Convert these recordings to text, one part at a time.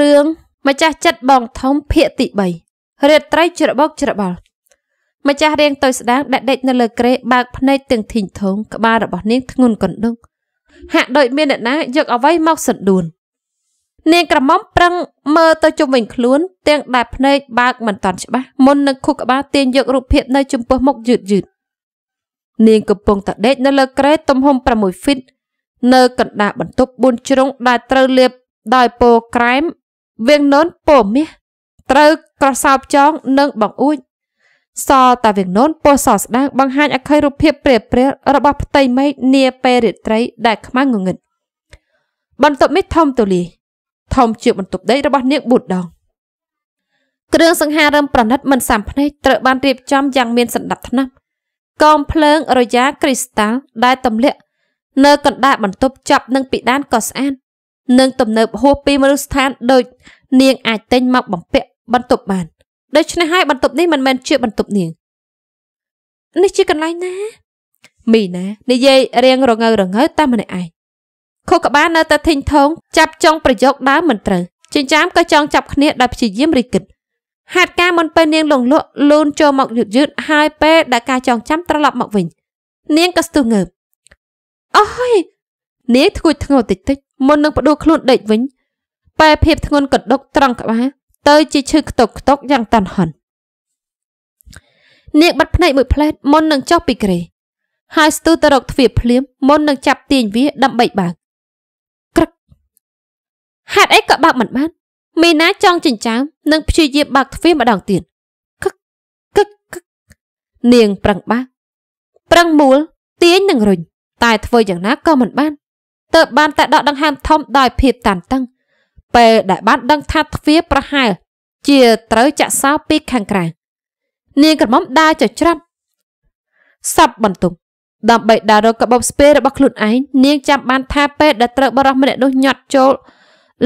រឿងម្ចាស់ចិត្តបងធំភាកទី3រាត្រីច្របោកច្របល់ម្ចាស់រៀងទៅស្ដាងដែលដេកនៅលើក្រេបើកភ្នែកទាំងធីងធំក្បាលរបស់នាងធ្ងន់កណ្ដឹងហាក់ដូចមានអ្នកណា យកអ្វីមកសន្ដួននាងក្រមុំប្រឹងមើលទៅជុំវិញខ្លួនទាំងដែលភ្នែកបើកមិនតាន់ច្បាស់មុននឹងខួរក្បាលទាញយករូបភាពនៅចំពោះមុខយឺតយឺតនាងកំពុងតដេកនៅលើក្រេទំហំ6ហ្វីតនៅកណ្ដាលបន្ទប់4ជ្រុងដែលត្រូវលាបដោយពោក្រែមវៀងនូនពោមាសត្រូវក្រសោបចងនិងបង្អួចសតាវៀងនូនពោសស្ដាងបង្ហាញអខ័យរូបភាពព្រាព្រារបស់ផ្ទៃមេឃនាពេលរាត្រី ដែលខ្មៅងងឹតបន្ទប់នេះធំទូលាយធំជាងបន្ទប់ដីរបស់នាងប៊ូដងគ្រឿងសង្ហារឹមប្រណិតមិនសាមភ្នែកត្រូវបានរៀបចំយ៉ាងមានសណ្ដាប់ធ្នាប់កងភ្លើង រយ៉ាគ្រីស្តាល់ដែលទម្លាក់នៅកណ្ដាលបន្ទប់ចាប់នឹងពីដានក៏ស្អាតនិងទំនើបហួសពីមនុស្សស្ថានដូចនាងអាចទិញមកបំពាក់បន្ទប់បាន ដូច្នេះហើយបន្ទប់នេះមិនមែនជាបន្ទប់នាងនេះជាកន្លែងណា មីណានិយាយរៀងរងើរងើតាមម្នាក់ឯងខុសក្បាលនៅតែធីងថងចាប់ចង់ប្រយោគដើមមិនត្រូវចិញ្ចាមក៏ចង់ចាប់គ្នាដោយព្យាយាមរីកគិតហេតុការមុនពេលនាងលងលក់លូនចូលមកយឺតយឺតហើយពេលដែលការចងចាំត្រឡប់មកវិញនាងក៏ស្ទុះងើបអូយនាងធ្ងួចធ្ងរតិចតិចមុននឹងផ្ដួលខ្លួនដេកវិញបែភាពធ្ងន់កដុកត្រង់ក្បាលទៅ ជាឈឺខ្ទុកខ្ទុកយ៉ាងតាន់ហន់នាងបាត់ភ្នែកមួយផ្លែតមុន នឹងចុះពីគ្រេហើយស្ទុះទៅរកទ្វារភ្លាម មុននឹងចាប់ទាញវាដើម្បីបើកក្រឹកហេតុអីក៏បើកមិនបានមីណាចង់ចិញ្ចាមនិងព្យាយាមបើកទ្វារម្ដងទៀតកឹកកឹកកឹកនាងប្រឹងបាក់ប្រឹងមូលទាញនឹងរុញតែ ធ្វើយ៉ាងណាក៏មិនបានទើបបានតែដកដង្ហើមធំដោយភាពតានតឹងពេលដែល បាន ដឹងថាទ្វារប្រហែលជាត្រូវចាក់សោពីខាងក្រៅនាងក្រមុំដើរចច្រាប់សັບបន្ទុំដើម្បីដើររកកាបូបស្ពាយរបស់ខ្លួនឯងនាងចាំបានថាពេលដែលត្រូវបរោះម្នាក់នោះញាត់ចូល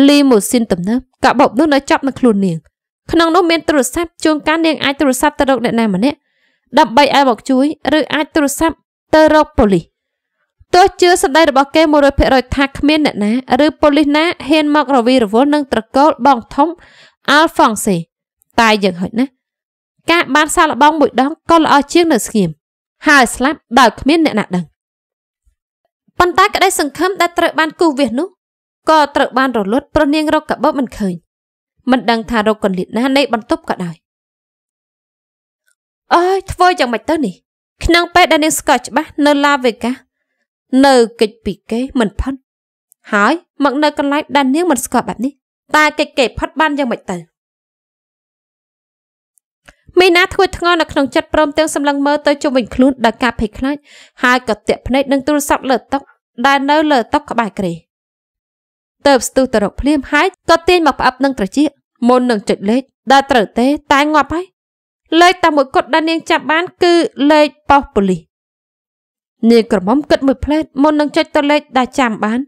លីមូស៊ីនទំនើបកាបូបនោះនៅចាប់នឹងខ្លួននាងក្នុងនោះមានទូរស័ព្ទជួនកាលនាងអាចទូរស័ព្ទទៅរកអ្នកណាម្នាក់ដើម្បីឲ្យមកជួយឬអាចទូរស័ព្ទទៅរកប៉ូលីសទោះជឿសម្ដីរបស់គេ100%ថាគ្មានអ្នកណាឬប៉ូលីសណាហ៊ានមករវីរវល់នឹងត្រកូលបងធំអាល់ហ្វង់សេតែយ៉ាងហោចណាស់ការបានសាកល្បងមួយដងក៏ល្អជាង នៅស្ងៀមហើយស្លាប់ដោយគ្មានអ្នកណាដឹងប៉ុន្តែក្តី សង្ឃឹមដែលត្រូវបានគូសវាសនោះក៏ត្រូវបានរលត់ព្រោះនាងរកកបិបមិនឃើញមិនដឹងថារកកលិតណានៃបន្ទប់ក៏ដោយអើយធ្វើយ៉ាងម៉េចទៅនេះក្នុងពេលដែលនាងស្គាល់ច្បាស់នៅឡាវេកានៅកិច្ចពីគេមិនផុតហើយមកនៅកន្លែងដែលនាងមិនស្គាល់បែបនេះតើកិច្ចគេផុតបានយ៉ាងម៉េចទៅមីណាធ្វើធ្ងន់នៅក្នុងចិត្តព្រមទាំងសម្លឹងមើលទៅជុំវិញខ្លួនដោយការភ័យខ្លាចហើយក៏ទាក់ភ្នែកនឹងទូរស័ព្ទលើតុដែលនៅលើតុក្បែរគ្រេទៅស្ទុះទៅរកភ្លាមហើយក៏ទាញមកផ្អាប់នឹងត្រចៀកមុននឹងចុចលេខដែលត្រូវទេ តែងាប់ហើយលេខតែមួយគត់ដែលនាងចាប់បានគឺលេខប៉ុស្តិ៍ប៉ូលីសនាងក្រមុំគិតមួយផ្លែតមុននឹងចុចទៅលេខដែលចាំបាន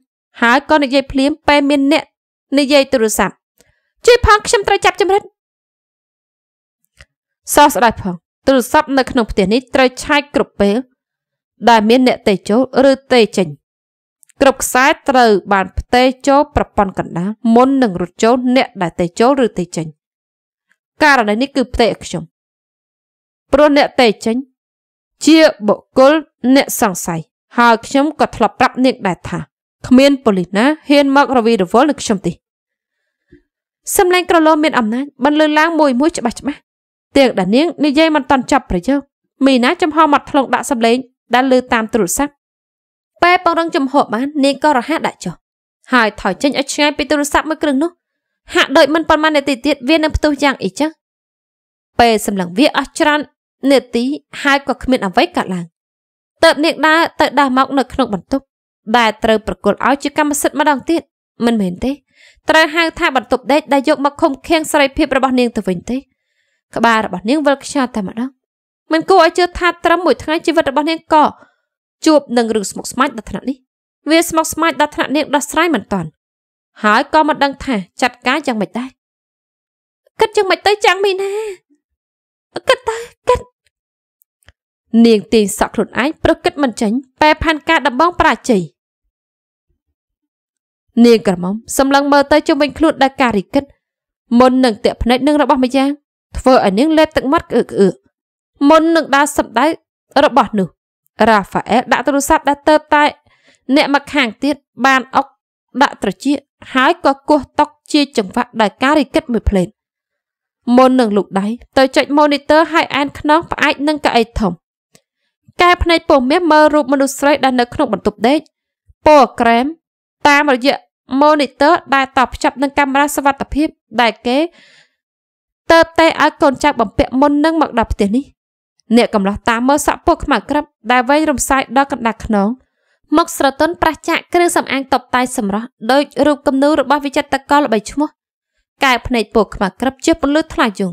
ហើយក៏និយាយភ្លាមពេលមានអ្នកនិយាយទូរស័ព្ទជួយផងខ្ញុំត្រូវចាប់ចម្រិតសោះស្ដាយផងទូរស័ព្ទនៅក្នុងផ្ទះនេះត្រូវឆែកគ្រប់ពេលដែលមាន អ្នកទេចូលឬទេចេញគ្រប់ខ្សែត្រូវបានផ្ទេចូលប្រព័ន្ធកណ្ដាលមុននឹងរត់ចូលអ្នកដែលទេចូលឬទេចេញករណីនេះគឺផ្ទេខ្ញុំព្រោះអ្នកទេចេញជាបុគ្គលអ្នកសង្ស័យហើយខ្ញុំក៏ធ្លាប់ប្រាប់នាងដែរថាគ្មានប៉ូលីសណាហ៊ានមករវីរវល់នឹងខ្ញុំទេសម្លេងក្រឡោមមានអំណាចបានលើឡើងមួយមួយច្បាស់ច្បាស់ទាំងដានាងនិយាយមិនតាន់ចាប់ប្រយោគមីណាចំហមកថ្លុងដាក់សម្លេងដែលលើតាមទូរស័ព្ទប៉ែបងរងចំហបាននាងក៏រហ័សដាក់ចុះហើយថយចេញឲ្យឆ្ងាយពីទូរស័ព្ទមួយគ្រឿងនោះហាក់ដូចមិនប៉ុន្មាននាទីទៀតវានឹងផ្ទុះយ៉ាងអីចឹងពេលសម្លឹងវាអស់ច្រើននាទីហើយក៏គ្មានអ្វីកើតឡើងតើបនាងដើរទៅដាស់មក នៅក្នុងបន្ទប់ដែលត្រូវប្រគល់ឲ្យជាកម្មសិទ្ធិម្ដងទៀតមិនមែនទេត្រូវហៅថាបន្ទប់ដេកដែលយកមកឃុំឃាំងសេរីភាពរបស់នាងទៅវិញទេក្បាលរបស់នាងវិលខ្យល់តែម្ដងមិនគួរឲ្យជឿថាត្រឹមមួយថ្ងៃជីវិតរបស់នាងក៏ជួបនឹងរឿងស្មុគស្មាញដល់ថ្នាក់នេះវាស្មុគស្មាញដល់ថ្នាក់នាងដោះស្រាយមិនទាន់ហើយក៏មិនដឹងថាចាត់ការយ៉ាងម៉េចដែរគិតយ៉ាងម៉េចទៅចាំងមីណាគិតទៅគិតនាងទាញសក់ខ្លួនឯងប្រគិតមិនចេញបែផានការដំបងប្រាជ័យនាងក្រមុំសម្លឹងមើលទៅជុំវិញខ្លួនដែលការិកិតមុននឹងតាក់ភ្នែកនឹងរបស់ម្យ៉ាងធ្វើឲ្យនាងលេបទឹកមាត់ក្អឺក្អឺមុននឹងដាល់សម្ដៅរបស់នោះរ៉ាហ្វាអែលដាក់ទូរស័ព្ទដែលទៅតែ អ្នកមកខាងទៀតបានអុកដាក់ត្រចៀកហើយក៏គោះតុកជាចង្វាក់ដោយការិកិតមួយភ្លេតមុននឹងលោកដៃទៅចុច monitor ហើយអានខ្នងផ្អែកនឹងកៅអីធំកែភ្នែកពោះមាសមើលរូបមនុស្សស្រីដែលនៅក្នុងបន្ទប់ដេកពោះអាក្រែមតាមរយៈ monitor ដែលតភ្ជាប់នឹងកាមេរ៉ាសវត្ថិភាពដែលគេតើបតែឲ្យកូនចៅបំពាក់មុននឹងមកដល់ផ្ទះនេះអ្នកកំឡោះតាមមើលសាក់ពោះខ្មៅក្រឹបដែលវែងរំសាយដល់កណ្ដាស់ខ្នងមកស្រទន់ប្រះចាក់គ្រឿងសម្អាងតបតែសម្រស់ដោយរូបគំនូររបស់វិចិត្រករល្បីឈ្មោះកែភ្នែកពោះខ្មៅក្រឹបជាពលឺថ្លាយង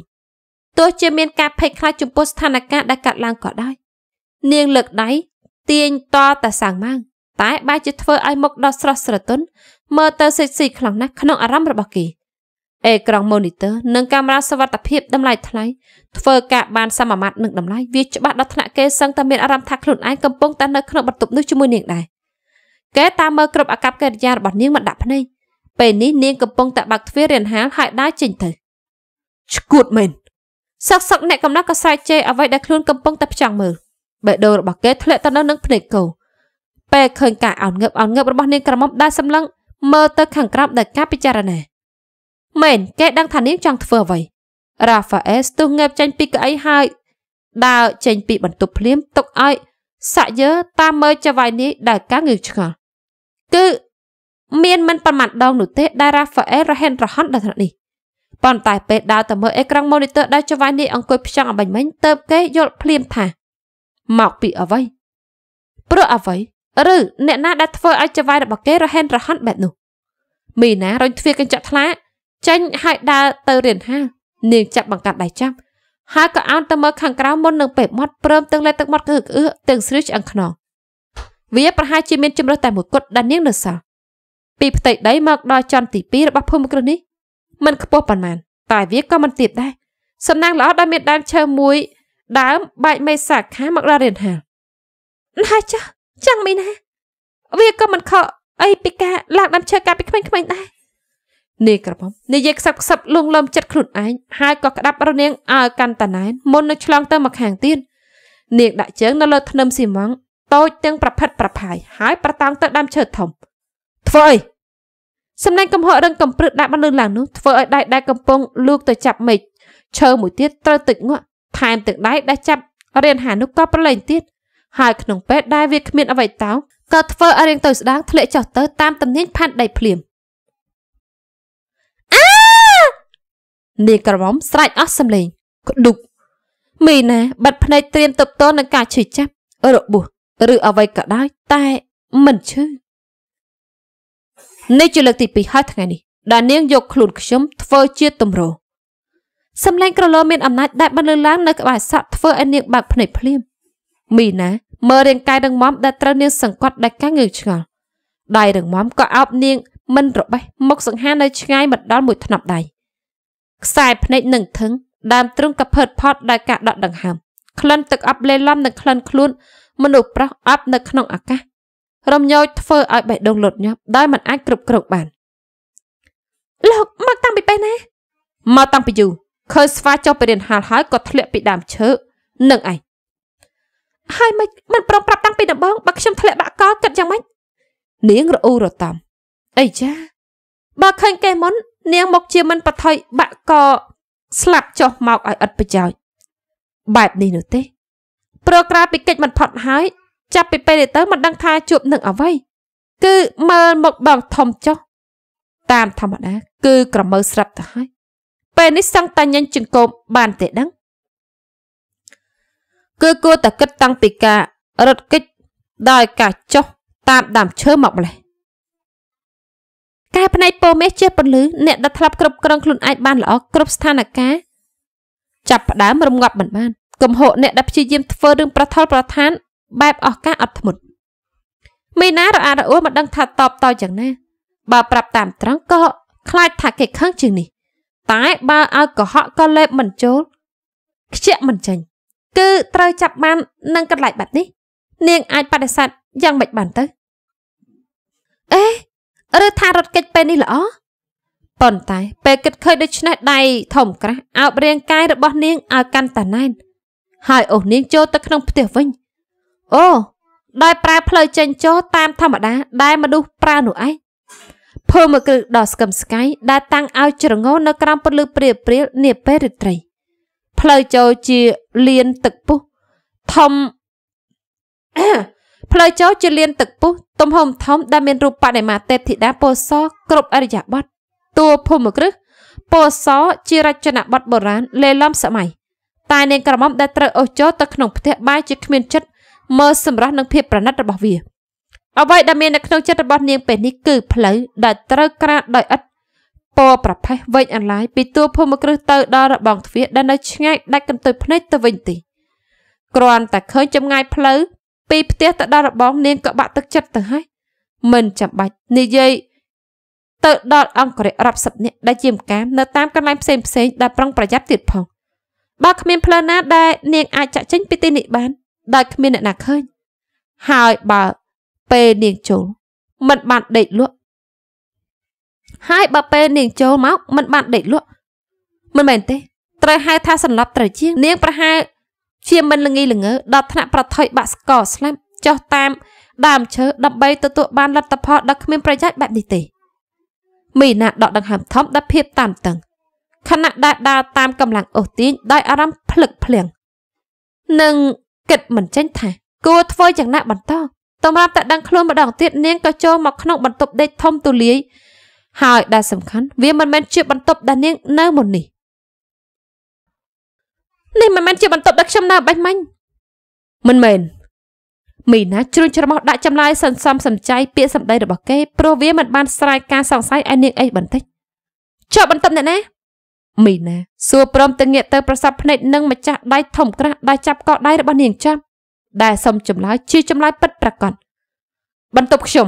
ទោះជាមានការភ័យខ្លាចចំពោះស្ថានភាពដែលកើតឡើងក៏ដោយនាងលើកដៃទាញតតសាំងម៉ាំងតែបែរជាធ្វើឲ្យមុខដ៏ស្រស់ស្រទន់មើលទៅសិចស៊ីខ្លាំងណាស់ក្នុងអារម្មណ៍របស់គេអេក្រង់ monitor និងកាមេរ៉ាសវត្ថិភាពតម្លៃថ្លៃធ្វើការបានសមមាត្រនឹងតម្លៃវាច្បាស់ដល់ថ្នាក់គេសឹងតែមានអារម្មណ៍ថាខ្លួនឯងកំពុងតែនៅក្នុងបន្ទប់នោះជាមួយនាងដែរគេតាមមើលគ្រប់អាកប្បកិរិយារបស់នាងមិនដាក់ភ្នែកពេលនេះនាងកំពុងតែបាក់ទ្វាររានហាលហើយដើរចេញទៅឈួតមែនសឹកសឹកអ្នកកំណត់ក៏ស្រែកជេរអ្វីដែលខ្លួនកំពុងតែផ្ចង់មើលបេះដូងរបស់គេធ្លាក់ទៅនឹងភ្នែកគោពេលឃើញការអោនងើបអោនងើបរបស់នាងក្រមុំដែលសម្លឹងមើលទៅខាងក្រោមដោយការពិចារណាមែនគេដឹងថានាងចង់ធ្វើអ្វីរ៉ាហ្វាអែលស្ទុះងើបចេញពីកៅអីហើយ ដើរចេញពីបន្ទប់ភ្លាមទុកឲ្យសាក់យើតាមមើលចវាយនេះដោយការងឿងឆ្ងល់គឺមានមិនប្រមាណដងនោះទេដែលរ៉ាហ្វាអែលរហែនរហ័នដល់ថ្នាក់នេះប៉ុន្តែពេលដើរទៅមើលអេក្រង់ម៉ូនីទ័រដែលចវាយនេះអង្គុយផ្ចង់អបាញ់មិញទៅគេយល់ភ្លាមថាមកពីអ្វីព្រោះអ្វីឬអ្នកណាដែលធ្វើឲ្យចវាយរបស់គេរហែនរហ័នបែបនោះ មីណារញទ្វារកញ្ចក់ថ្លា ចេញហើយដើរទៅរៀនហាលនាងចាប់បង្កាត់ដៃចាប់ហើយក៏អោនទៅមើលខាងក្រៅមុននឹងពេបមាត់ព្រមទាំងលេតទឹកមាត់គឺអឺទាំងស្រីឆ្អឹងខ្នងវាប្រហែលជាមានជំរឹះតែមួយគត់ដែលនាងនៅសល់ពីផ្ទៃដីមកដល់ចន្ទទី2របស់ភូមិគ្រឹះនេះมันខ្ពស់ប៉ុន្មានតែវាក៏មិនទាបដែរសំណាងល្អដែលមានដើមឈើមួយដើមបែកមេសាខាមកដល់រៀនហាលណាចុះចឹងមីណាវាក៏មិនខកអីពីការឡើងដើមឈើកាពីក្មេងៗដែរនេះក្រពំនិយាយខ្សឹបខ្សឹបលង លំ ចិត្តខ្លួនឯងហើយក៏ក្តាប់ រនាងឲ្យកាន់តណែនមុននឹងឆ្លងទៅមកខាងទៀតនាងដាក់ជើងនៅលើធ្នឹមស៊ីម៉ងតូចទាំងប្រផិតប្រផាយហើយប្រតាំងទៅដើមឈើធំធ្វើអីសំឡេងកំហករឹងកំព្រឹតដាក់បានលឺឡើងនោះធ្វើឲ្យដៃដែលកំពុងលូកទៅចាប់មេឃឈើមួយទៀតត្រូវទឹកងាក់ថែមទាំងដៃដែលចាប់រានហានោះក៏ប្រឡែងទៀតហើយក្នុងពេលដែលវាគ្មាន អ្វីតោក៏ធ្វើឲ្យរាងទៅស្ដាងធ្លាក់ចុះទៅតាមទំនាញផាត់ដីភ្លាមអានាងក្រមុំស្រែកអស់សម្លេង ក្ដុកមីណាបាត់ភ្នែកត្រៀមទប់ទល់នឹងការឈឺចាប់របួសឬអ្វីក៏ដោយតែមិនឈឺនេះជាលើកទី2ហើយថ្ងៃនេះដែលនាង យកខ្លួនខ្ញុំធ្វើជាទម្រោសំឡេងក្រឡោមានអំណាចដែលបានលើកឡើងនៅក្បែរសក់ធ្វើឲ្យនាងបើកភ្នែកភ្លាមមីណាមើលរាងកាយរឹងមាំដែលត្រូវនាងសង្កត់ដោយការងឿងឆ្ងល់ដៃរឹងមាំក៏អោបនាង មិនរបេះមុខសង្ហានៅឆ្ងាយមិនដល់មួយថ្នប់ដៃខ្សែភ្នែកនឹងធឹងដើមទ្រូងកផើតផត់ដោយការដកដង្ហើមក្លិនទឹកអប់លេឡំនិងក្លិនខ្លួន មនុស្សប្រុសអប់នៅក្នុងអាកាសរំញោចធ្វើឲ្យបេះដូងលត់ញាប់ដោយមិនអាចគ្រប់គ្រងបានលោកមកតាំងពីពេលណាមកតាំងពីយូរឃើញស្វាចុះពីរានហាលហើយក៏ធ្លាក់ពីដើមឈើនឹងឯងហើយមិនមិនប្រំប្រាប់តាំងពីដំបូងបើខ្ញុំធ្លាក់បាក់កលគិតយ៉ាងម៉េចនាងរអ៊ូរតាំអីចាបើឃើញគេមុន នាងមកជាមិនបថុយបាក់កស្លាប់ចុះមកឲ្យឥតប្រយោជន៍បែបនេះនោះទេ ប្រក្រាពីកិច្ចមិនផុតហើយចាប់ពីពេលនេះទៅមិនដឹងថាជួបនឹងអ្វីគឺមើលមកបងធំចុះតាមធម្មតាគឺក្រមើស្រាប់ទៅហើយពេលនេះសឹងតែញញចង្គមបានទេដឹងគឺគួរតែគិតតាំងពីការរត់គេចដោយការចុះតាមដើមឈើមកម្លេះកែផ្នែកពោមេសជាពលឺអ្នកដែលធ្លាប់គ្រប់គ្រងខ្លួនឯងបានល្អគ្រប់ស្ថានភាពចាប់ផ្ដើមរងាប់មិនបានគំហកអ្នកដែលព្យាយាមធ្វើរឿងប្រថុលប្រឋានបែបអស់ការអត់ធ្មត់មីណារអារអួលមិនដឹង ថាតបតយ៉ាងណាបើប្រាប់តាមត្រង់ក៏ខ្លាចថាគេខឹងជាងនេះតែបើឲ្យកុហកក៏លេបមិនចូល ខ្ជាក់មិនចេញគឺត្រូវចាប់បាននឹងកន្លែងបាត់នេះ នាងអាចបដិសេធយ៉ាងមិនបានទៅអេឬថារត់គេចពេលនេះល្អប៉ុន្តែ ពេលគិតឃើញដូច្នេះដៃធំក្រាស់អោបរាងកាយរបស់នាងឲ្យកាន់តែណែនហើយអូសនាងចូលទៅក្នុងផ្ទះវិញអូដោយប្រើផ្លូវចេញចូលតាមធម្មតាដែលមនុស្សប្រើនោះឯងភើមកគ្រឹះដ៏ស្កឹមស្កៃដែលតាំងឲ្យច្រងោនៅក្រោមពន្លឺព្រាលព្រាលនាពេលរាត្រី ផ្លូវចូលជាលានទឹកពុះធំផ្លូវចូលជាលានទឹកពុះទំហំធំដែលមានរូបបដិមាទេពធីតាពោសគ្រប់អរិយបទតួភូមិគ្រឹះពោសជារចនាបទបុរាណលេឡំសម័យតែនាងក្រមុំដែលត្រូវអូសចូលទៅក្នុងផ្ទះបាយជាគ្មានចិត្តមើលសម្រាប់នឹងភាពប្រណិតរបស់វាអ្វីដែលមាននៅក្នុងចិត្តរបស់នាងពេលនេះគឺផ្លូវដែលត្រូវក្រាតដោយឥតពណ៌ប្រផេះវែងអន្លាយពីទួលភូមិគ្រឹះទៅដល់របងទ្វារដែលនៅឆ្ងាយដាច់កន្ទុយភ្នែកទៅវិញទីគ្រាន់តែឃើញចម្ងាយផ្លូវពីផ្ទះទៅដល់របងនាងក៏បាក់ទឹកចិត្តទៅហើយមិនចាំបាច់និយាយទៅដល់អង្គរៈរាប់សិបនាក់ដែលជាមកាមនៅតាមកន្លែងផ្សេងផ្សេងដែលប្រុងប្រយ័ត្នទៀតផងបើគ្មានផ្លូវណាដែល នាងអាចចាក់ចេញពីទីនេះបានដោយគ្មានអ្នកណាឃើញហើយបើពេលនាងចូលមិនបានដេកលក់ហើយបើពេលនាងចូលមកមិនបានដេកលក់ មិនមែនទេ ត្រូវហៅថាសន្លប់ត្រូវជាងនាងប្រហែលជាមិនល្ងីល្ងើដល់ថ្នាក់ប្រថុយបាក់ស្កស្លាប់ចុះតាមដើមឈើដើម្បីទទួលបានលទ្ធផលដ៏គ្មានប្រយោជន៍បែបនេះទេមីណាដកដង្ហើមធំដល់ភាពតានតឹងខណៈដែលដើរតាមកម្លាំងអូសទាញដោយអារម្មណ៍ភ្លឹកភ្លៀងនិងគិតមិនចេញថាគួរធ្វើយ៉ាងណាបន្តតម្រាប់តែដឹងខ្លួនម្ដងទៀតនាងក៏ចូលមកក្នុងបន្ទប់ដេកធំទូលាយហើយដែលសំខាន់ វាមិនមែនជាបន្ទប់ដែលនាងនៅមុននេះនេះមិនមែនជាបន្ទប់ដែលខ្ញុំនៅបាញ់មិញមិនមែនមីណាជ្រួញច្រមុះដាក់ចម្លើយសន្សំសំចៃពាក្យសម្ដីរបស់គេព្រោះវាមិនបានស្រាយការសង្ស័យឲ្យនាងអីបន្តិចចុះបន្ទប់អ្នកណាមីណាសួរព្រមទាំងងាកទៅប្រសពភ្នែកនឹងម្ចាស់ដៃធំក្រាស់ដែលចាប់កដៃរបស់នាងចាប់ដែលសុំចម្លើយជាចម្លើយពិតប្រាកដបន្ទប់ខ្ញុំ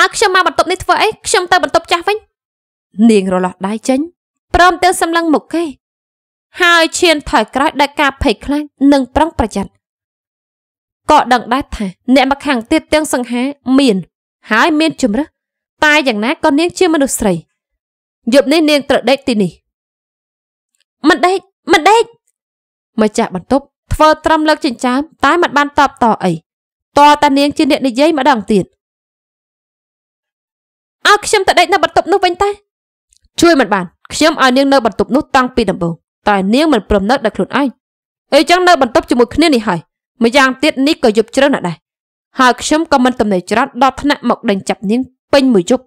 អើខ្ញុំមកបន្ទប់នេះធ្វើអីខ្ញុំទៅបន្ទប់ចាស់វិញនាងរលាស់ដៃចេញព្រមទាំងសម្លឹងមុខគេ ហើយឈានថយក្រោយដោយការភ័យខ្លាចនិងប្រុងប្រយ័ត្នក៏ដឹងដែរថាអ្នកមកខាងទៀតទាំងសង្ហាមាន ហើយមានជំរឹះតែយ៉ាងណាក៏នាងជាមនុស្សស្រី យប់នេះនាងត្រដេកទីនេះមិនដេកមិនដេកម្ចាស់បន្ទប់ធ្វើត្រឹមលើកចិញ្ចើមតែមិនបានតបតអីតតានាងជាអ្នកនិយាយម្ដងទៀតអើខ្ញុំទៅដេកនៅបន្ទប់នោះវិញតែជួយមិនបានខ្ញុំឲ្យនាងនៅបន្ទប់នោះតាំងពីដំបូងតែនាងមិនព្រមនៅដល់ខ្លួនឯងអីចឹងនៅបន្ទប់ជាមួយគ្នានេះហើយម្យ៉ាងទៀតនេះក៏យប់ជ្រៅណាស់ដែរហើយខ្ញុំក៏មិនទំនេរច្រត់ដល់ថ្នាក់មកដេញចាប់នាងពេញមួយយប់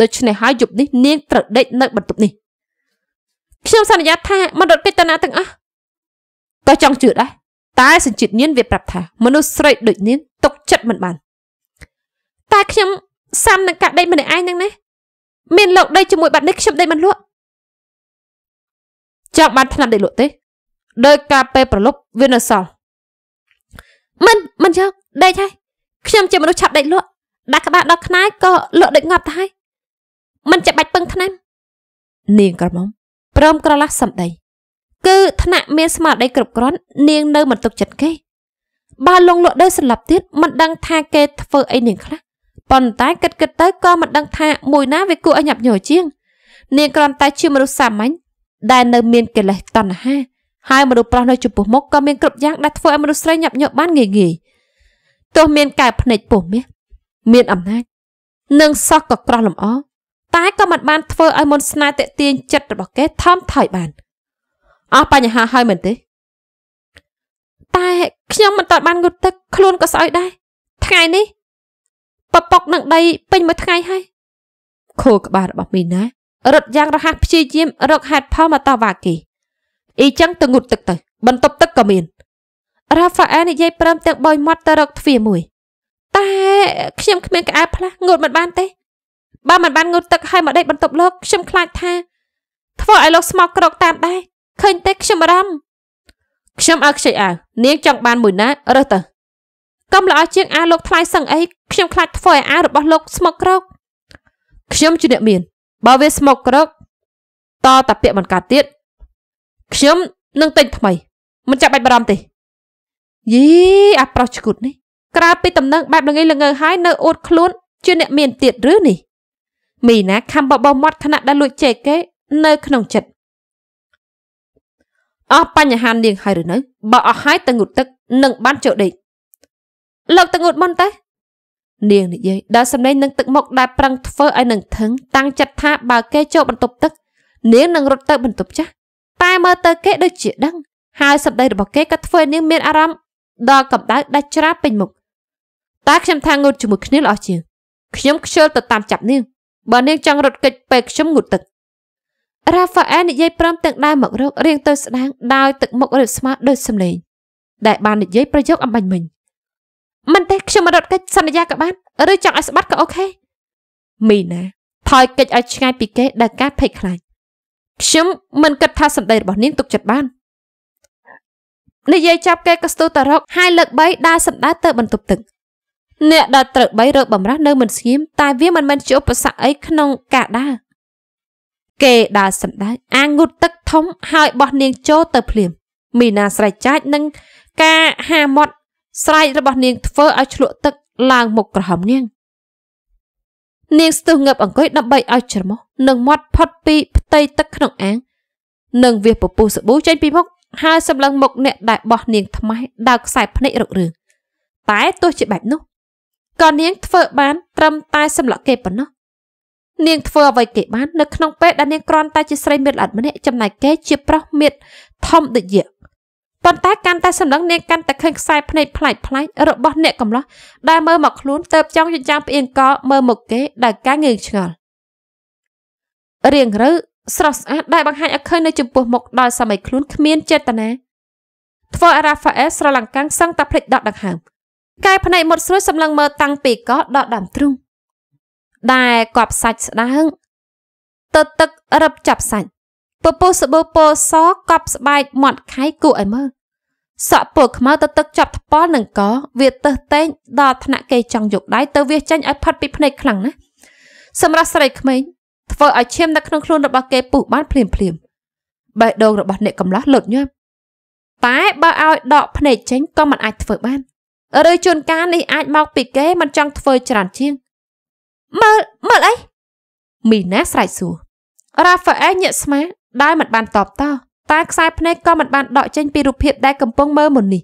ដូច្នេះហើយយប់នេះនាងត្រូវដេកនៅបន្ទប់នេះខ្ញុំសន្យាថាមិនរត់គេតាណាទាំងអស់ក៏ចង់ជឿដែរតែសញ្ជាតិញៀនវា ប្រាប់ថាមនុស្សស្រីដូចញៀនຕົកចិត្តមិនបានតែខ្ញុំសាំនឹងកាត់ដីម្នាក់ឯងហ្នឹងណាមានលោកដីជាមួយបាត់នេះខ្ញុំដីមិនលក់ចាំបានឆ្នាំដីលក់ទេដោយការពេលប្រលប់វានៅសល់មិនមិនយកដេកហើយខ្ញុំជាមនុស្សឆាប់ដេកលក់ដាក់ក្បាលដល់ខ្នើយក៏លក់ដេកងាប់ទៅហើយមិនចាំបាច់ពឹងថ្នាំនាងក្រមុំព្រមក្រឡាស់សំដីគឺថ្នាក់មានស្មារតីគ្រប់គ្រាន់នាងនៅមិនទុកចិត្តគេបើលងលក់ដោយសន្លប់ទៀតមិនដឹងថាគេ ធ្វើអីនាងខ្លះប៉ុន្តែគិតគិតទៅក៏មិនដឹងថាមួយណាវាគួរឲ្យញាប់ញយជាងនាងគ្រាន់តែជាមនុស្សសាមញ្ញដែលនៅមានកិលេសតណ្ហាហើយមនុស្សប្រុសនៅចំពោះមុខក៏មានគ្រប់យ៉ាងដែលធ្វើឲ្យមនុស្សស្រីញាប់ញយបានងាយងាយទោះមានកែភ្នែកពោះមាសមានអំណាចនិងសោះក៏ក្រោះលំអតែក៏មិនបានធ្វើឲ្យមនស្នេហ៍តេទៀងចិត្តរបស់គេថមថយបាន។អស់បញ្ហាហើយមែនទេតែខ្ញុំមិនតាត់បានងូតទឹកខ្លួនក៏ស្អុយដែរថ្ងៃនេះពពកនឹងដីពេញមួយថ្ងៃហើយខូលក្បាលរបស់មីណារត់យ៉ាងរហ័សព្យាយាម រកហេតុផលមកតវ៉ាគីអ៊ីចឹងទៅងូតទឹកទៅ បន្ទប់ទឹកក៏មានរ៉ាហ្វាអែលនិយាយព្រមទាំងបោយមាត់ទៅរកទ្វារមួយ តែ ខ្ញុំគ្មានក្អែផ្លាស់ងូតមិនបានទេបើមិនបានងូតទឹកហើយមកដេកបន្ទប់លោកខ្ញុំខ្លាចថាធ្វើឲ្យលោកស្មោកក្រោកតាមដែរឃើញតែខ្ញុំអារម្មណ៍ខ្ញុំឲ្យខ្ចីអាវនាងចង់បានមួយណារើសទៅកុំល្អជាងអាលោកថ្លៃសឹងអីខ្ញុំខ្លាចធ្វើឲ្យអារបស់លោកស្មុកក្រោកខ្ញុំជាអ្នកមាន បើវាស្មុកក្រោកតតាពាក្យមិនកាត់ទៀតខ្ញុំនឹងទិញថ្មី មិនចាំបាច់បារម្ភទេយីអាប្រុសឈុតនេះក្រៅពីតំណែងបែបល្ងីល្ងើហើយនៅអួតខ្លួនជាអ្នកមានទៀតឬនេះមីណាខំបបោមាត់ខណៈដែលលួចចេកគេនៅក្នុងចិត្តអស់បញ្ហានាងហើយឬនៅបើអស់ហើយទៅងូតទឹកនឹងបានចុះដេកលោកទៅងូតមុនតើនាងនិយាយដល់សម្លេងនឹងទឹកមុខដែលប្រឹងធ្វើឲ្យនឹងធឹងតាំងចិត្តថាបើគេចូលបន្ទប់ទឹកនាងនឹងរត់ទៅបន្ទប់ចាស់តែមើលទៅគេដូចជាដឹងហើយសម្ដីរបស់គេក៏ធ្វើឲ្យនាងមានអារម្មណ៍ដល់កម្ដៅដាច់ច្រាបពេញមុខតែខ្ញុំថាងូតជាមួយគ្នាល្អជាងខ្ញុំខ្ជិលទៅតាមចាប់នាងបើនាងចង់រត់គេចពេកខ្ញុំងូតទឹករ៉ាហ្វាអែលនិយាយព្រមទាំងដើរមករករៀងទៅស្ដាងដោយទឹកមុខរៀបស្មើដោយសម្លេងដែល បាននិយាយប្រយោគអំបញ្ញមិញមិនទេខ្ញុំរត់កិច្ចសន្យាក៏បានឬចង់ឲ្យស្បាត់ក៏អូខេ មីណាថយកិច្ចឲ្យឆ្ងាយពីគេដែលការភ័យខ្លាចខ្ញុំមិនគិតថាសម្ដីរបស់នាងទុកចិត្តបាននិយាយចាប់គេក៏ស្ទុះតរកហើយលើក3ដើរសម្ដៅទៅបន្ទប់ទឹកអ្នកដែលត្រូវ3រើបំរះនៅមិនស្ងៀមតែវាមិនមែនជាឧបសគ្គអីក្នុងការដើរគេដើរសណ្ដែកអាងូតទឹកធំហើយបោះនាងចូលទៅភ្លាមមីណាស្រែកចាច់នឹងការហាមាត់ស្រែករបស់នាងធ្វើឲ្យឆ្លក់ទឹកឡើងមុខក្រហមនាងនាងស្ទុះងឹបអង្គុយដើម្បីឲ្យច្រមុះនឹងមាត់ផុតពីផ្ទៃទឹកក្នុងអាងនឹងវាពពុះសាប៊ូចេញពីមុខហើយសម្លឹងមុខអ្នកដែលបោះនាងថ្មេះដើរខ្សែភ្នែករករឿងតែទោះជាបែបនោះក៏នាងធ្វើបានត្រឹមតែសម្លក់គេប៉ុណ្ណោះនាងធ្វើអ្វីគេបាននៅក្នុងពេលដែលនាងគ្រាន់តែជាស្រីមេល្អិតម្នាក់ចំណែកគេជាប្រុសមេធំដូចយាក់ប៉ុន្តែកាន់តែសម្លឹងនាងកាន់តែឃើញខ្សែភ្នែកផ្លាច់ផ្លាច់របស់អ្នកកំឡោះដែលមើលមកខ្លួនទៅចង់យចាំផ្អៀងកមើលមកគេដែលកាងើងឆ្ងល់រៀងរើស្រស់ស្អាតដែលបង្ហាញឲ្យឃើញនៅចំពោះមុខដោយសម័យខ្លួនគ្មានចេតនាធ្វើឲ្យរ៉ាហ្វាអែលស្រឡាំងកាំងសឹងតែភ្លេចដកដង្ហើមកែភ្នែកមុតស្រួយសម្លឹងមើលតាំងពីកដល់ដើមទ្រូងដែលកប់សាច់ស្ដើងទៅទឹករឹបចាប់សាច់ពពុះសបូពោសកប់ស្បែកមាត់ខៃគូឲ្យមើលសក់ពូខ្មៅទៅទឹកចាប់ថ្ពាល់នឹងក វាទៅតែងដល់ថ្នាក់គេចង់យកដៃទៅវាចាញ់ឲ្យផាត់ពីភ្នែកខ្លាំងណាស់សម្រាប់ស្រីក្មេងធ្វើឲ្យឈាមនៅក្នុងខ្លួនរបស់គេពុះបានភ្លាមភ្លាមបេះដូងរបស់អ្នកកំឡោះលុតញាប់តែបើឲ្យដកភ្នែកចេញក៏មិនអាចធ្វើបានឬជួនកាលនេះអាចមកពីគេមិនចង់ធ្វើច្រើនជាងមើលមើលអីមីណាស្រែកសួររ៉ាហ្វាអែលញាក់ស្មាដែលមិនបានតបតតែខ្សែភ្នែកក៏មិនបាន ដកចេញពីរូបភាពដែលកំពុងមើលមុននេះ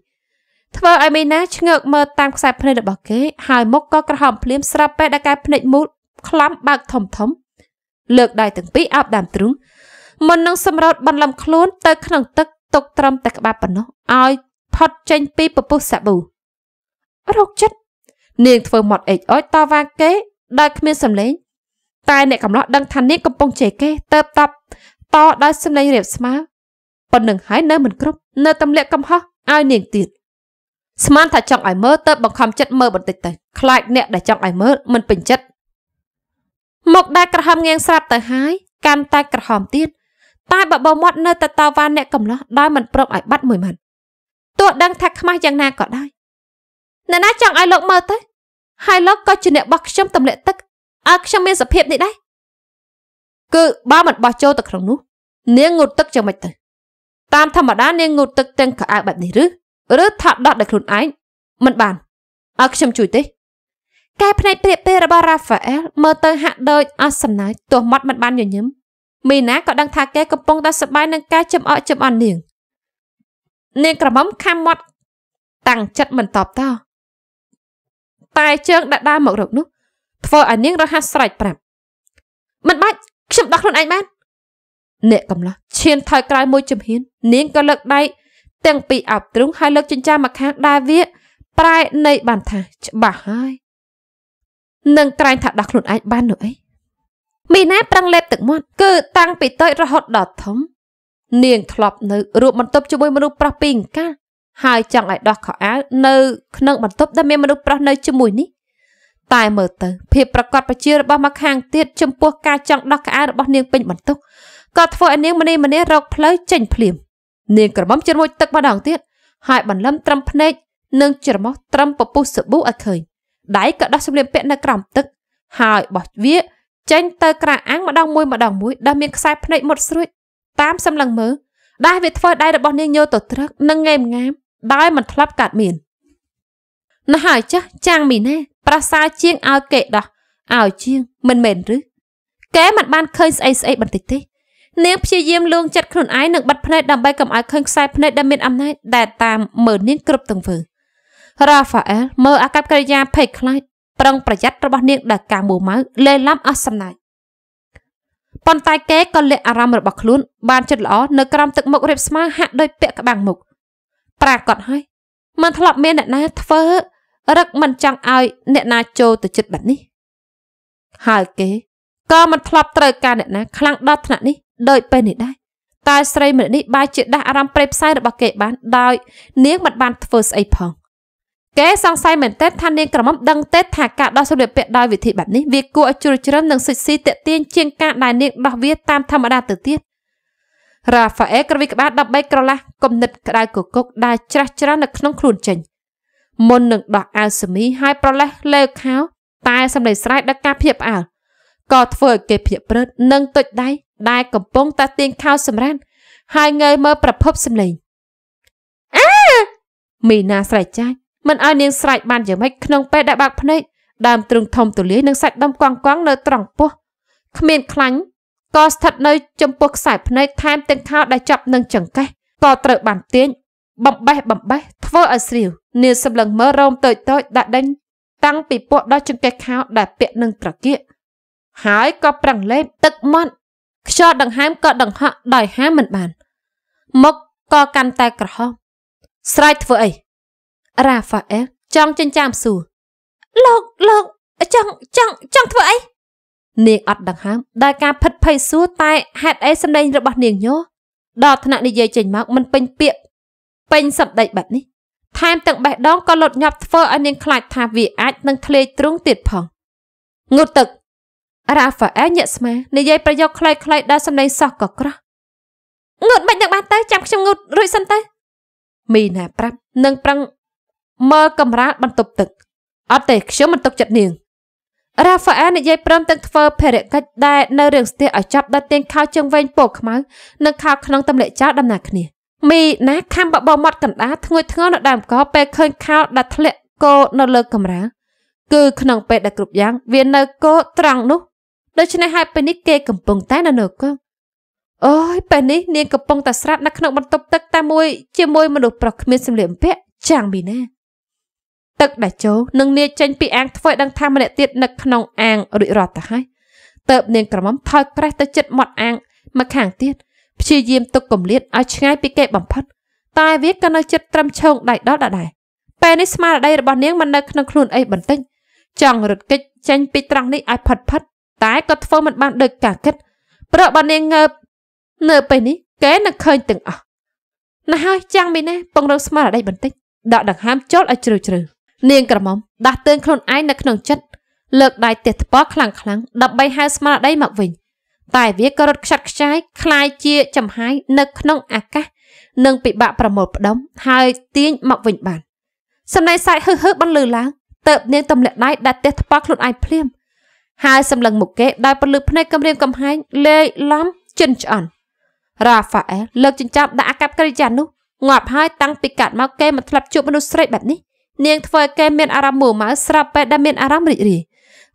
ធ្វើឲ្យមីណាឆ្ងើកមើលតាមខ្សែភ្នែករបស់គេហើយមុខក៏ក្រហមភ្លាមស្រាប់ពេលដែលកែភ្នែកមូលក្លាំបើកធំធំ លើកដៃទាំងពីរអោបដើមទ្រូងមុននឹងសម្រោតបន្លំខ្លួន ទៅក្នុងទឹកទុកត្រឹមតែក្បាលប៉ុណ្ណោះឲ្យផុតចេញពីពពុះសាប៊ូរោគចិត្តនាង ធ្វើຫມត់អេចអុចតវ៉ាគេដោយគ្មានសម្លេងតែអ្នកកំឡោះដឹងថានាងកំពុងជេរគេតើបតបតដោយសម្លេងរាបស្មើប៉ុណ្្នឹងហើយនៅមិនគ្រប់នៅទម្លាក់កំហុសឲ្យនាងទៀតស្មានថាចង់ឲ្យមើលទៅបង្ខំចិត្តមើលបន្តិចទៅខ្លាចអ្នកដែលចង់ឲ្យមើលមិនពេញចិត្តមុខដែលក្រហមងាងស្រាប់ទៅហើយកាន់តែក្រហមទៀតតែបបោមាត់នៅតែតវ៉ាអ្នកកំឡោះដោយមិនព្រមឲ្យបាត់មួយម៉ាត់ទោះដឹងថាខ្មាស់យ៉ាងណាក៏ដោយអ្នកណាចង់ឲ្យលោកមើលទៅហើយលោកក៏ជាអ្នកបោះខ្ញុំទម្លាក់ទឹកឲ្យខ្ញុំមានសភាពនេះដែរគឺបើមិនបោះចូលទៅក្នុងនោះនាងងូតទឹកយ៉ាងម៉េចទៅ តាមធម្មតានាងងូតទឹកទាំងកៅអៅបែបនេះឬឬថាដោះដោយខ្លួនឯងមិនបានឲ្យខ្ញុំជួយទេកែភ្នែកព្រាបពេលរបស់រ៉ាហ្វាអែលមើលទៅហាក់ដូចអស់សំណើចទោះមាត់មិនបានញញឹមមីណាក៏ដឹងថាគេកំពុងតែសប្បាយនឹងការចំអកចំអន់នាងនាងក្រមុំខំមាត់តាំងចិត្តមិនតបតោតែជើងដាក់ដើមមករកនោះ ធ្វើឲ្យនាងរហ័សស្រែកប្រាប់ មិនបាច់ខ្ញុំដោះខ្លួនឯងបានអ្នកកំឡោះឈានថយក្រោយមួយជំហាននាងក៏លើកដៃទាំងពីរអាប់ទ្រូងហើយលើកចិញ្ចាមកខាងដើរវា ប្រែនៃបានថាច្បាស់ហើយនឹងត្រែងថាដោះខ្លួនឯងបាននោះអីមីណាប្រឹងលេបទឹកមាត់គឺ តាំងពីតូចរហូតដល់ធំ នាងធ្លាប់នៅរួមបន្ទប់ជាមួយមនុស្សប្រុសពីរកាលហើយចង់ឲ្យដោះខោអាវនៅក្នុងបន្ទប់ដែលមានមនុស្សប្រុសនៅជាមួយនេះតែមើលទៅភាពប្រកបប្រជារបស់មកខាងទៀតចំពោះការចង់ដោះខោអាវរបស់នាងពេញបន្ទុកក៏ធ្វើឲ្យនាងម្នីម្នារកផ្លូវចេញភ្លាមនាងក្រមុំជ្រមុជទឹកម្ដងទៀតហើយបន្លំត្រឹមភ្នែកនិងច្រមុះត្រឹមពពុះសាប៊ូឲ្យឃើញដៃក៏ដោះសម្លៀកបំពាក់នៅក្រោមទឹកហើយបោះវាចេញទៅក្រៅអាំងម្ដងមួយម្ដងមួយដែលមានខ្សែភ្នែកមុតស្រួចតាមសម្លឹងមើលដែលវាធ្វើដៃរបស់នាងញោទត្រឹកនិងងែមងាមដោយមិនធ្លាប់កាត់មានណ៎ហើយចាស់ចាំងមីណែប្រសាជាងឲ្យគេដោះឲ្យជាងមិនមែនឬកែមិនបានឃើញស្អីស្អីបន្តិចទេនាងព្យាយាមលួងចិត្តខ្លួនឯងនិងបិទភ្នែកដើម្បីកុំឲ្យឃើញខ្សែភ្នែកដែលមានអំណាចដែលតាមមើលនាងគ្រប់ទង្វើរ៉ាហ្វាអែលមើលអាកប្បកិរិយាភ័យខ្លាចប្រុងប្រយ័ត្នរបស់នាងដែលកាមួម៉ៅលេឡាំអស់សំណាច់ប៉ុន្តែគេក៏លាក់អារម្មណ៍របស់ខ្លួនបានចិត្តល្អនៅក្រោមទឹកមុខរៀបស្មើហាក់ដោយពាក់ក្បាំងមុខប្រាកដហើយมันធ្លាប់មានអ្នកណាធ្វើរឹកមិនចង់ឲ្យ អ្នកណាចូលទៅចិត្តបែបនេះហើយគេក៏មិនធ្លាប់ត្រូវការអ្នកណាខ្លាំងដល់ថ្នាក់នេះដោយពេលនេះដែរតែស្រីម្នាក់នេះបែរជាដាស់អារម្មណ៍ព្រៃផ្សាយរបស់គេបានដោយនាងមិនបានធ្វើស្អីផងគេសង្ស័យមែនទែនថានាងក្រមុំដឹងទេថាការដោះសម្លៀកពាក់ដោយវិធីបែបនេះវាគួរឲ្យជ្រុលជ្រឹមនិងសិចស៊ីតាក់ទាញជាងការដែលនាងដោះវាតាមធម្មតាទៅទៀតរ៉ាហ្វាអែលក្រវីក្បាល13ក្រឡាស់គំនិតក្តៅគគុកដែលច្រាស់ច្រាស់នៅក្នុងខ្លួនចេញមុននឹងដោះអាវសាមីហើយប្រលេះលើខោតែសម្លេងស្រែកដឹកការភៀបផ្អើលក៏ធ្វើឲ្យគេភៀបព្រឹតនិងទុចដៃដែលកំពុងតែទៀងខោសម្រានហើយងើយមើលប្រភពសម្លេងអាមីណាស្រែកចាញ់មិនឲ្យនាងស្រែកបានយ៉ាងម៉េចក្នុងពេលដែលបាក់ភ្នែកដើមទ្រឹងធំទូលាយនិងសាច់ដុំកង់កង់នៅត្រង់ពោះគ្មានខ្លាញ់ក៏ស្ថិតនៅចំពោះខ្សែភ្នែកថែមទាំងខោដែលចាប់នឹងចង្កេះក៏ត្រូវបានទាញបំបេះបំបេះធ្វើឲ្យស្រីវនាងសម្លឹងមើលរោមតូចតូចដាក់ដេញ តាំងពីពោះដល់ចង្កេះខោ ដែលពាក់នឹងត្រគាកហើយក៏ប្រឹងលេបទឹកមាត់ខ្យល់ដង្ហើមក៏ដង្ហក់ដោយហាមមិនបានមុខក៏កាន់តែក្រហមស្រែកធ្វើអីរ៉ាហ្វាអែលចង់ចិញ្ចាមសួរលោកលោកចង់ចង់ចង់ធ្វើអីនាងអត់ដង្ហើមដោយការភិតភ័យសួរតែហេតុអីសម្ដែងរបស់នាងញោដល់ថ្នាក់និយាយចេញមកមិនពេញពាក្យពេញសម្ដីបែបនេះថែមទាំងបេះដូងក៏លត់ញាប់ធ្វើឲ្យនាងខ្លាចថាវាអាចនឹងធ្លាយទ្រង់ទៀតផងងូតទឹករ៉ាហ្វាអែលញាក់ស្មានិយាយប្រយោគខ្លីៗដល់សម្ដីសោះក៏ក្រោះងូតមិនដឹងបានទៅចាំខ្ញុំងូតរួចសិនទៅមីណាប្រាប់នឹងប្រឹងមើលកំរាលបន្ទប់ទឹកអត់ទេខ្ញុំមិនទុកចិត្តនាងរ៉ាហ្វាអែលនិយាយព្រមទាំងធ្វើភារកិច្ចដែរនៅរឿងស្ទះឲ្យចាប់ដល់ទាញខោជើងវែងពោកខ្មៅនិងខោក្នុងទម្លាក់ចោលដំណាគ្នាមីណាខំបបោមាត់កណ្ដាលធ្ងួយធ្ងរនៅដើមកោពេលឃើញខោដាច់ធ្លាក់គោនៅលើកំរាលគឺក្នុងពេលដែលគ្រប់យ៉ាង វានៅគោត្រង់នោះដូច្នេះហើយពេលនេះគេកំពុងតែនៅនៅគោអូយពេលនេះនាងកំពុងតែស្រាប់នៅក្នុងបន្ទប់ទឹកតែមួយជាមួយមនុស្សប្រុសគ្មានសម្លៀកបំពាក់ចាំងពីណាទឹកដែលចូលនឹងលាយចេញពីអាងធ្វើឲ្យដឹងថាម្នាក់ទៀតនៅក្នុងអាងរួចរាល់ទៅហើយទៅបនាងក្រមុំថយក្រេះទៅចិត្តមាត់អាងមកខាងទៀតព្យាយាមទុកកំលៀតឲ្យឆ្ងាយពីគេបំផុតតែវាក៏នៅចិត្តត្រឹមឈោងដៃដល់ដដែលពេលនេះស្មារតីរបស់នាងមិននៅក្នុងខ្លួនអីបន្តិចចង់រត់គេចចេញពីត្រង់នេះឲ្យផុតផុតតែក៏ធ្វើមិនបានដូចការគិតព្រោះបើនាងងើបនៅពេលនេះគេនឹកឃើញទាំងអស់ណាស់ហើយចាំមីណែពង្រឹងស្មារតីបន្តិចដកដង្ហើមចូលឲ្យជ្រៅជ្រៅនាងក្រមុំដាស់តឿនខ្លួនឯងនៅក្នុងចិត្តលើកដៃទះថ្ពាល់ខ្លាំងៗដើម្បីហៅស្មារតីមកវិញតែវាក៏រត់ខ្ចាត់ខ្ចាយคล้ายជាចំហាយនៅក្នុងអាកាសនិងពិបាកប្រមូលផ្ដុំហើយទាញមកវិញបានសំឡេងសាច់ហឹហឹបន្លឺឡើងតើបនាងទម្លាក់ដៃដាក់ទះថ្ពាល់ខ្លួនឯងភ្លាម ហើយសម្លឹងមុខគេដោយពលឺភ្នែកកំរាមកំហែងលេយឡំជិនឆ្អន់រ៉ាហ្វាអែលលើកចិញ្ចប់ដាក់អាកប្បកិរិយានោះងាប់ហើយតាំងពីកាត់មកគេមិនធ្លាប់ជួបមនុស្សស្រីបែបនេះនាងធ្វើឲ្យគេមានអារម្មណ៍មួម៉ៅស្រាប់ពេលដែលមានអារម្មណ៍រីករាយ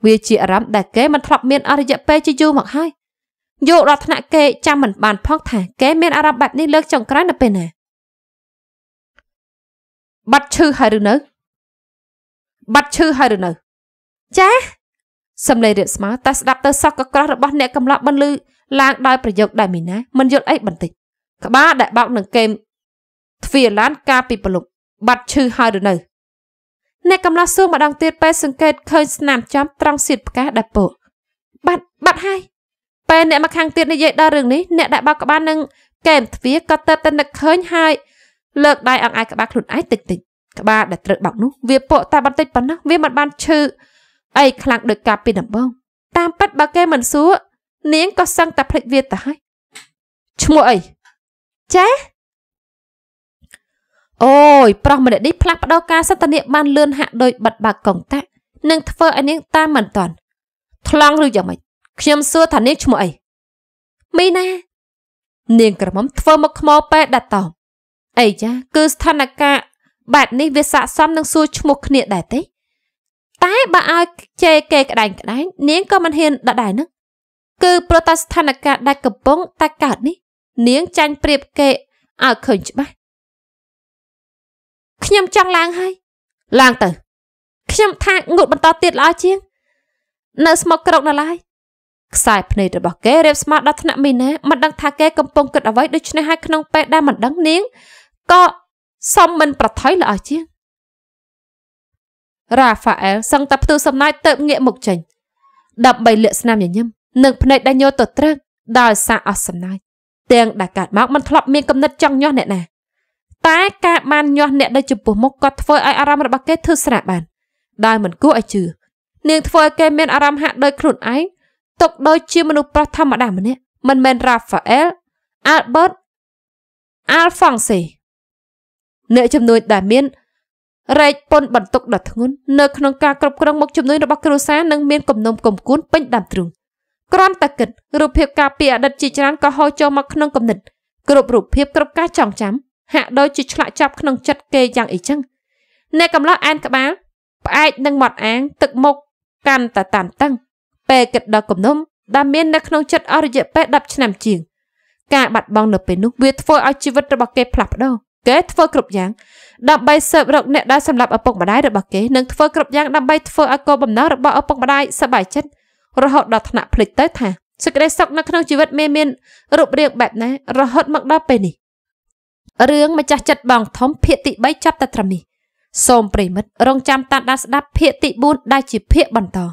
វាជាអារម្មណ៍ដែលគេមិនធ្លាប់មានអរិយពេលជាយូរមកហើយយកដល់ថ្នាក់គេចាំមិនបានផងថាគេមានអារម្មណ៍បែបនេះលើកចុងក្រោយនៅពេលណាបាត់ឈឺហើយឬនៅបាត់ឈឺហើយឬនៅ ចាសំឡេងរាបស្មើតែស្ដាប់ទៅសក់កក្រោះរបស់អ្នកកំឡោះបន្លឺ ឡើងដោយប្រយោគដែលមីណាមិនយល់អីបន្តិចក្បាលដែលបោកនឹងគេមទ្វារឡាន ការពីប្រលប់បាត់ឈឺហើយឬនៅអ្នកកំឡោះសួរម្ដងទៀតពេលសង្កេតឃើញស្នាមចំត្រង់សៀតផ្កាដែលពុកបាត់បាត់ហើយពេលអ្នកមកខាងទៀតនិយាយដល់រឿងនេះអ្នកដែលបោកក្បាលនឹងកែមទ្វាក៏ទៅតែនឹកឃើញហើយលើកដៃអង្អាយក្បាលខ្លួនឯងតិចតិចក្បាលដែលត្រូវបោកនោះវាពក់តែបន្តិចប៉ុណ្ណោះវាមិនបានឈឺអីខ្លាំងដូចកាលពីដំបូងតាមពិតបើគេមិនសួរនាងក៏សឹងតែភ្លេចវាទៅហើយឈ្មោះអីចាស់អូយប្រុសម្នាក់នេះផ្លាស់ប្ដូរការសន្ទនាបានលឿនហាក់ដោយបាត់បាក់កងតាក់នឹងធ្វើឲ្យនាង តាមមិនតាន់ថ្លង់ឬយ៉ាងម៉េចខ្ញុំសួរថានាងឈ្មោះអីមីណា នាងក្រមុំធ្វើមកខ្មោពេដាត់តោអីចាគឺស្ថានភាពបែបនេះវាស័កសមនឹងសួរឈ្មោះគ្នាដែរទេតែបើឲ្យជេរគេក្តែងក្តែងនាងក៏មិនហ៊ានដដែលនឹងគឺព្រោះតែស្ថានភាពដែលកំពុងតែកើតនេះនាងចាញ់ប្រៀបគេឲ្យឃើញច្បាស់ខ្ញុំចង់ឡើងហើយ ឡើងទៅ ខ្ញុំថាងូតបន្តទៀតល្អជាង នៅស្មុកក្រោកនៅឡើយខ្សែភ្នែករបស់គេរៀបស្មារដល់ថ្នាក់មីណាមិនដឹងថាគេកំពុងគិតអ្វីដូច្នេះហើយក្នុងពេលដែលមិនដឹងនាងក៏សុំមិនប្រថុយល្អជាងរ៉ាហ្វាអែលសឹងតែផ្ទុះសំណាយទៅងាកមុខចេញដើម្បីលាក់ស្នាមញញឹមនិងភ្នែកដែលញយទៅត្រឹកដោយសារអស់សំណាយទាំងដែលកាត់មកមិនធ្លាប់មានគំនិតចង់ញាស់អ្នកណាតែការបានញាស់អ្នកនៅចំពោះមុខគាត់ធ្វើឲ្យអារម្មណ៍របស់គេធឺស្រាក់បានដែលមិនគួរឲ្យជឿនាងធ្វើឲ្យគេមានអារម្មណ៍ហាក់ដូចខ្លួនឯងຕົកដូចជាមនុស្សប្រុសធម្មតាម្នាក់មិនមែន Raphael Albert Alphonse អ្នកជំនួយដែលមានរែកពុនបន្ទុកដ៏ធ្ងន់នៅក្នុងការគ្រប់គ្រងមុខជំនួយរបស់គ្រួសារនិងមានគំនុំគំគួនពេញដើមទ្រូងគ្រាន់តែគិតរូបភាពការពីអតីតជាច្រើនក៏ហូរចូលមកក្នុងគំនិតគ្រប់រូបភាពគ្រប់ការចងចាំហាក់ដូចជាឆ្លាក់ចាប់ក្នុងចិត្តគេយ៉ាងអីចឹងអ្នកកំឡោះអែនក្បាលផ្អែកនឹងមាត់អាង ទឹកមុខកាន់តែតានតឹងពេលគិតដល់គំនុំដែលមាននៅក្នុងចិត្តអស់រយៈពេល10ឆ្នាំជាងការបាត់បង់នៅពេលនោះវាធ្វើឲ្យជីវិតរបស់គេផ្លាស់ប្ដូរគេធ្វើគ្រប់យ៉ាងដើម្បីស៊ើបរកអ្នកដែលសម្លាប់ឪពុកម្ដាយរបស់គេនិងធ្វើគ្រប់យ៉ាងដើម្បីធ្វើឲ្យគោលបំណងរបស់ឪពុកម្ដាយសប្បាយចិត្តរហូតដល់ថ្នាក់ភ្លេចទៅថាសេចក្តីសុខនៅក្នុងជីវិតមេមានរូបរាងបែបណារហូតមកដល់ពេលនេះរឿងម្ចាស់ចិត្តបងធំភាគទី3ចាប់តែត្រឹមនេះសូមប្រិមិត្តរងចាំតាមដានស្ដាប់ភាគទី4ដែលជាភាគបន្ត។